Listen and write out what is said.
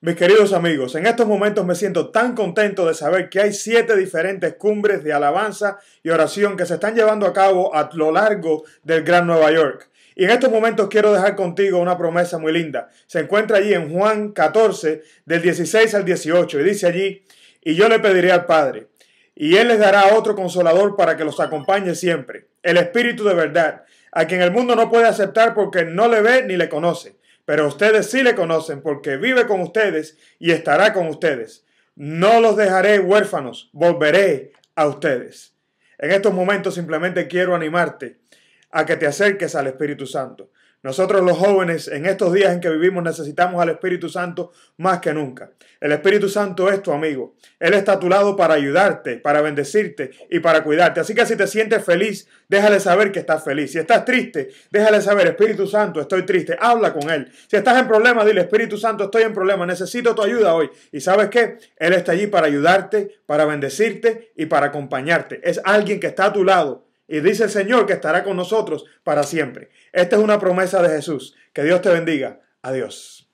Mis queridos amigos, en estos momentos me siento tan contento de saber que hay siete diferentes cumbres de alabanza y oración que se están llevando a cabo a lo largo del Gran Nueva York. Y en estos momentos quiero dejar contigo una promesa muy linda. Se encuentra allí en Juan 14, del 16 al 18, y dice allí, y yo le pediré al Padre, y Él les dará otro consolador para que los acompañe siempre, el Espíritu de verdad, a quien el mundo no puede aceptar porque no le ve ni le conoce pero ustedes sí le conocen porque vive con ustedes y estará con ustedes. No los dejaré huérfanos, volveré a ustedes. En estos momentos simplemente quiero animarte a que te acerques al Espíritu Santo. Nosotros los jóvenes en estos días en que vivimos necesitamos al Espíritu Santo más que nunca. El Espíritu Santo es tu amigo. Él está a tu lado para ayudarte, para bendecirte y para cuidarte. Así que si te sientes feliz, déjale saber que estás feliz. Si estás triste, déjale saber, Espíritu Santo, estoy triste. Habla con Él. Si estás en problemas, dile, Espíritu Santo, estoy en problemas. Necesito tu ayuda hoy. Y sabes qué? Él está allí para ayudarte, para bendecirte y para acompañarte. Es alguien que está a tu lado y dice el Señor que estará con nosotros para siempre. Esta es una promesa de Jesús. Que Dios te bendiga. Adiós.